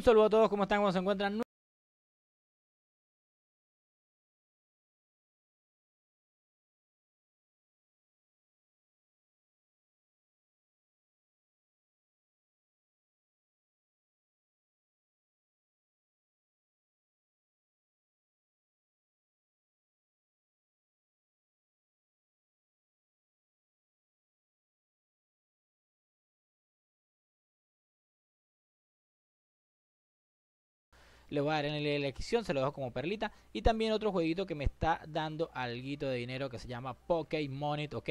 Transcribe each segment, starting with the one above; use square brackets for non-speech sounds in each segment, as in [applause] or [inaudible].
Un saludo a todos, ¿cómo están? ¿Cómo se encuentran? le voy a dar en la elección, se lo dejo como perlita. Y también otro jueguito que me está dando algo de dinero que se llama Pokémon It, ¿ok?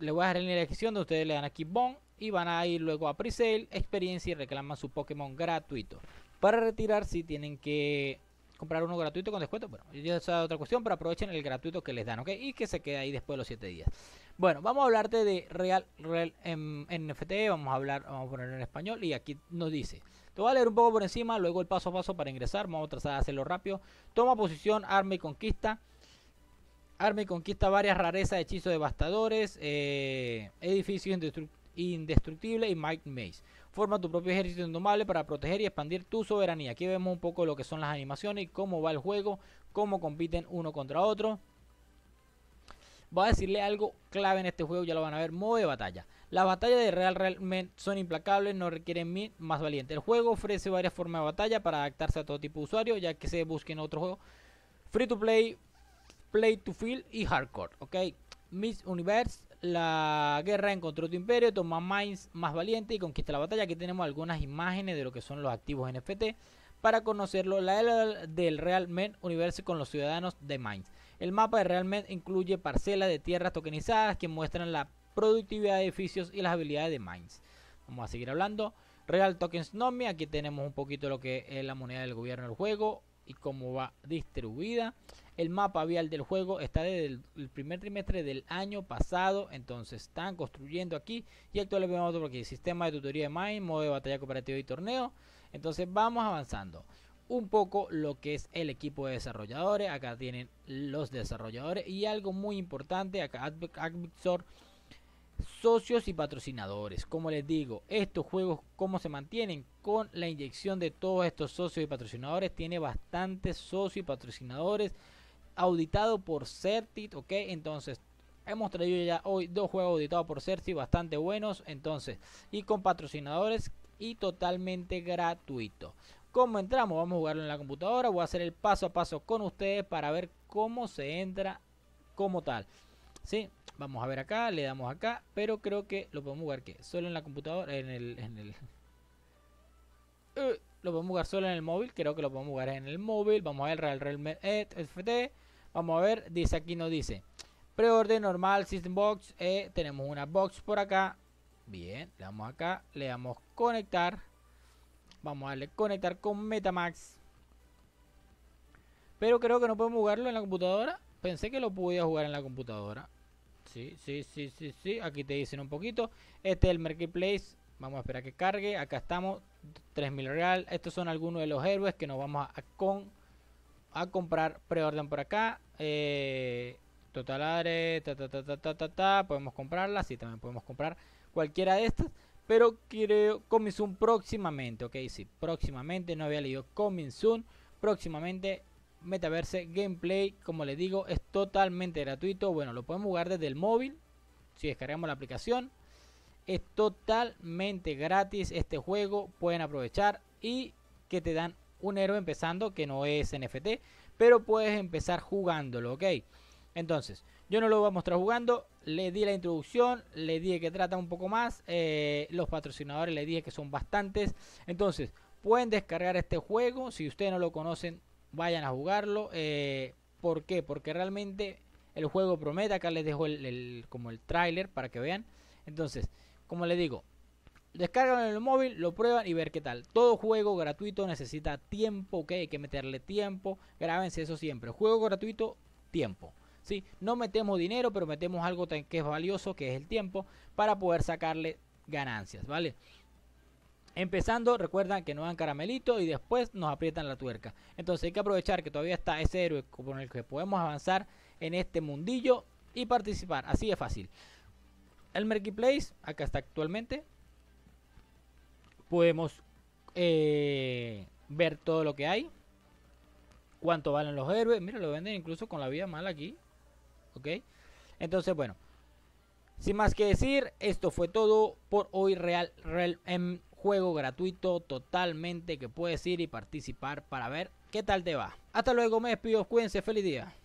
Le voy a dar en la elección, donde ustedes le dan aquí Bon y van a ir luego a Presale, Experiencia y reclaman su Pokémon gratuito. Para retirar, si tienen que comprar uno gratuito con descuento. Bueno, ya es otra cuestión, pero aprovechen el gratuito que les dan, ¿ok? Y que se quede ahí después de los 7 días. Bueno, vamos a hablarte de Real, Real en, em, NFT, vamos a hablar, vamos a ponerlo en español y aquí nos dice. Te voy a leer un poco por encima, luego el paso a paso para ingresar, vamos a tratar de hacerlo rápido. Toma posición, arma y conquista. Arma y conquista varias rarezas, hechizos devastadores, eh, edificios indestructible y Mike Maze Forma tu propio ejército indomable para proteger y expandir tu soberanía. Aquí vemos un poco lo que son las animaciones y cómo va el juego, cómo compiten uno contra otro. Voy a decirle algo clave en este juego, ya lo van a ver, modo de batalla. Las batallas de Real realmente son implacables, no requieren más valiente. El juego ofrece varias formas de batalla para adaptarse a todo tipo de usuario ya que se busquen otro juego Free to play, play to feel y hardcore, ¿ok? Miss Universe, la guerra en encontró tu imperio, toma Minds más valiente y conquista la batalla. Aquí tenemos algunas imágenes de lo que son los activos NFT para conocerlo. La era del Real Men Universe con los ciudadanos de Minds. El mapa de Real Men incluye parcelas de tierras tokenizadas que muestran la productividad de edificios y las habilidades de Minds. Vamos a seguir hablando. Real Tokens Nomi, aquí tenemos un poquito lo que es la moneda del gobierno del juego y cómo va distribuida. El mapa vial del juego está desde el, primer trimestre del año pasado, entonces están construyendo aquí y actualmente vamos a aquí, sistema de tutoría de mind modo de batalla cooperativa y torneo. Entonces vamos avanzando un poco lo que es el equipo de desarrolladores, acá tienen los desarrolladores y algo muy importante, acá Advisor socios y patrocinadores. Como les digo, estos juegos, Como se mantienen? Con la inyección de todos estos socios y patrocinadores. Tiene bastantes socios y patrocinadores. Auditado por Certit, ¿ok? Entonces, Hemos traído ya hoy dos juegos auditados por Certit bastante buenos, entonces, y con patrocinadores y totalmente gratuito. Como entramos? Vamos a jugarlo en la computadora, voy a hacer el paso a paso con ustedes para ver cómo se entra como tal. ¿Sí? Vamos a ver acá, le damos acá, pero creo que lo podemos jugar que solo en la computadora, en el... [laughs] Eh, lo podemos jugar solo en el móvil, creo que lo podemos jugar en el móvil. Vamos a ver Real eh, FT. Vamos a ver, dice aquí nos dice. Preorden normal, System Box. Eh, tenemos una box por acá. Bien, le damos acá, le damos conectar. Vamos a darle conectar con Metamax. Pero creo que no podemos jugarlo en la computadora. Pensé que lo podía jugar en la computadora. Sí, sí, sí, sí, sí. Aquí te dicen un poquito. Este es el Marketplace. Vamos a esperar que cargue. Acá estamos. 3000 real. Estos son algunos de los héroes que nos vamos a, con, a comprar preorden por acá. Eh, Totalare, ta, ta, ta, ta, ta, ta, Podemos comprarlas. y también podemos comprar cualquiera de estas. Pero creo coming próximamente. Ok, sí, próximamente. No había leído coming Próximamente metaverse gameplay. Como les digo, es totalmente gratuito. Bueno, lo podemos jugar desde el móvil. Si descargamos la aplicación. Es totalmente gratis este juego. Pueden aprovechar. Y que te dan un héroe empezando. Que no es NFT. Pero puedes empezar jugándolo. Ok. Entonces, yo no lo voy a mostrar jugando. Le di la introducción, le di que trata un poco más. Eh, los patrocinadores le dije que son bastantes. Entonces, pueden descargar este juego. Si ustedes no lo conocen, vayan a jugarlo. Eh, ¿Por qué? Porque realmente el juego promete. Acá les dejo el, como el tráiler para que vean. Entonces, como les digo, descargan en el móvil, lo prueban y ver qué tal. Todo juego gratuito necesita tiempo, ¿ok? Hay que meterle tiempo. Grábense eso siempre. Juego gratuito, tiempo. ¿Sí? No metemos dinero, pero metemos algo que es valioso, que es el tiempo, para poder sacarle ganancias, ¿vale? Empezando, recuerdan que no dan caramelito y después nos aprietan la tuerca. Entonces hay que aprovechar que todavía está ese héroe con el que podemos avanzar en este mundillo y participar. Así es fácil. El Place acá está actualmente. Podemos eh, ver todo lo que hay. Cuánto valen los héroes. Mira, lo venden incluso con la vida mal aquí. ¿Ok? Entonces, bueno. Sin más que decir, esto fue todo por hoy Real, Real juego gratuito totalmente que puedes ir y participar para ver qué tal te va. Hasta luego, me despido, cuídense, feliz día.